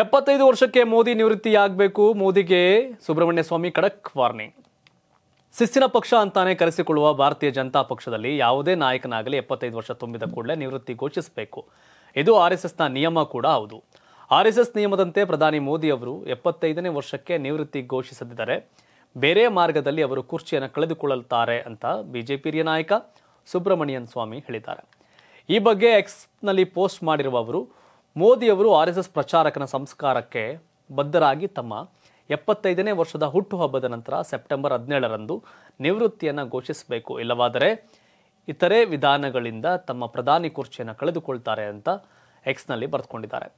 ಎಪ್ಪತ್ತೈದು ವರ್ಷಕ್ಕೆ ಮೋದಿ ನಿವೃತ್ತಿಯಾಗಬೇಕು ಮೋದಿಗೆ ಸುಬ್ರಹ್ಮಣ್ಯ ಸ್ವಾಮಿ ಖಡಕ್ ವಾರ್ನಿಂಗ್ ಶಿಸ್ತಿನ ಪಕ್ಷ ಅಂತಾನೆ ಕರೆಸಿಕೊಳ್ಳುವ ಭಾರತೀಯ ಜನತಾ ಪಕ್ಷದಲ್ಲಿ ಯಾವುದೇ ನಾಯಕನಾಗಲಿ ಎಪ್ಪತ್ತೈದು ವರ್ಷ ತುಂಬಿದ ಕೂಡಲೇ ನಿವೃತ್ತಿ ಘೋಷಿಸಬೇಕು ಇದು ಆರ್ಎಸ್ಎಸ್ನ ನಿಯಮ ಕೂಡ ಹೌದು ಆರ್ಎಸ್ಎಸ್ ನಿಯಮದಂತೆ ಪ್ರಧಾನಿ ಮೋದಿ ಅವರು ಎಪ್ಪತ್ತೈದನೇ ವರ್ಷಕ್ಕೆ ನಿವೃತ್ತಿ ಘೋಷಿಸದಿದ್ದರೆ ಬೇರೆ ಮಾರ್ಗದಲ್ಲಿ ಅವರು ಕುರ್ಚಿಯನ್ನು ಕಳೆದುಕೊಳ್ಳುತ್ತಾರೆ ಅಂತ ಬಿಜೆಪಿ ಹಿರಿಯ ನಾಯಕ ಸುಬ್ರಹ್ಮಣ್ಯನ್ ಸ್ವಾಮಿ ಹೇಳಿದ್ದಾರೆ ಈ ಬಗ್ಗೆ ಎಕ್ಸ್ನಲ್ಲಿ ಪೋಸ್ಟ್ ಮಾಡಿರುವ ಅವರು ಮೋದಿಯವರು ಆರ್ ಎಸ್ ಎಸ್ ಪ್ರಚಾರಕನ ಸಂಸ್ಕಾರಕ್ಕೆ ಬದ್ಧರಾಗಿ ತಮ್ಮ ಎಪ್ಪತ್ತೈದನೇ ವರ್ಷದ ಹುಟ್ಟುಹಬ್ಬದ ನಂತರ ಸೆಪ್ಟೆಂಬರ್ ಹದಿನೇಳರಂದು ನಿವೃತ್ತಿಯನ್ನು ಘೋಷಿಸಬೇಕು ಇಲ್ಲವಾದರೆ ಇತರೆ ವಿಧಾನಗಳಿಂದ ತಮ್ಮ ಪ್ರಧಾನಿ ಕುರ್ಚಿಯನ್ನು ಕಳೆದುಕೊಳ್ತಾರೆ ಅಂತ ಎಕ್ಸ್ನಲ್ಲಿ ಬರೆದುಕೊಂಡಿದ್ದಾರೆ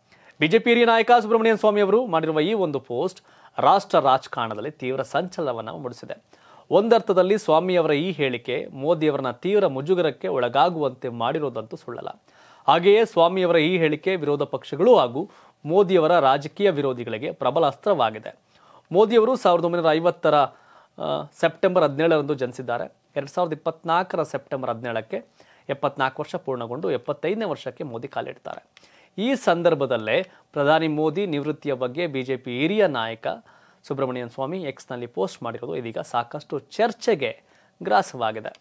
ಬಿಜೆಪಿ ಹಿರಿಯ ನಾಯಕ ಸುಬ್ರಹ್ಮಣ್ಯನ್ ಸ್ವಾಮಿ ಅವರು ಮಾಡಿರುವ ಈ ಒಂದು ಪೋಸ್ಟ್ ರಾಷ್ಟ್ರ ರಾಜಕಾರಣದಲ್ಲಿ ತೀವ್ರ ಸಂಚಲನವನ್ನು ಮೂಡಿಸಿದೆ ಒಂದರ್ಥದಲ್ಲಿ ಸ್ವಾಮಿಯವರ ಈ ಹೇಳಿಕೆ ಮೋದಿಯವರನ್ನ ತೀವ್ರ ಮುಜುಗರಕ್ಕೆ ಒಳಗಾಗುವಂತೆ ಮಾಡಿರೋದಂತೂ ಸುಳ್ಳಲ್ಲ ಹಾಗೆಯೇ ಸ್ವಾಮಿಯವರ ಈ ಹೇಳಿಕೆ ವಿರೋಧ ಪಕ್ಷಗಳು ಹಾಗೂ ಮೋದಿಯವರ ರಾಜಕೀಯ ವಿರೋಧಿಗಳಿಗೆ ಪ್ರಬಲ ಅಸ್ತ್ರವಾಗಿದೆ ಮೋದಿಯವರು ಸಾವಿರದ ಒಂಬೈನೂರ ಐವತ್ತರ ಸೆಪ್ಟೆಂಬರ್ ಹದಿನೇಳರಂದು ಜನಿಸಿದ್ದಾರೆ ಎರಡು ಸಾವಿರದ ಇಪ್ಪತ್ನಾಲ್ಕರ ಸೆಪ್ಟೆಂಬರ್ ಹದಿನೇಳಕ್ಕೆ ಎಪ್ಪತ್ನಾಲ್ಕು ವರ್ಷ ಪೂರ್ಣಗೊಂಡು ಎಪ್ಪತ್ತೈದನೇ ವರ್ಷಕ್ಕೆ ಮೋದಿ ಕಾಲಿಡ್ತಾರೆ ಈ ಸಂದರ್ಭದಲ್ಲೇ ಪ್ರಧಾನಿ ಮೋದಿ ನಿವೃತ್ತಿಯ ಬಗ್ಗೆ ಬಿಜೆಪಿ ಹಿರಿಯ ನಾಯಕ ಸುಬ್ರಹ್ಮಣ್ಯನ್ ಸ್ವಾಮಿ ಎಕ್ಸ್ನಲ್ಲಿ ಪೋಸ್ಟ್ ಮಾಡಿರೋದು ಇದೀಗ ಸಾಕಷ್ಟು ಚರ್ಚೆಗೆ ಗ್ರಾಸವಾಗಿದೆ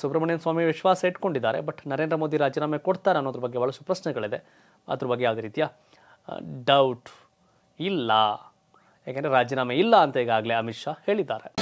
ಸುಬ್ರಹ್ಮಣ್ಯನ್ ಸ್ವಾಮಿ ವಿಶ್ವಾಸ ಇಟ್ಕೊಂಡಿದ್ದಾರೆ ಬಟ್ ನರೇಂದ್ರ ಮೋದಿ ರಾಜೀನಾಮೆ ಕೊಡ್ತಾರೆ ಅನ್ನೋದ್ರ ಬಗ್ಗೆ ಭಾಳಷ್ಟು ಪ್ರಶ್ನೆಗಳಿದೆ ಅದ್ರ ಬಗ್ಗೆ ಯಾವುದೇ ರೀತಿಯ ಡೌಟ್ ಇಲ್ಲ ಯಾಕೆಂದರೆ ರಾಜೀನಾಮೆ ಇಲ್ಲ ಅಂತ ಈಗಾಗಲೇ ಅಮಿತ್ ಶಾ ಹೇಳಿದ್ದಾರೆ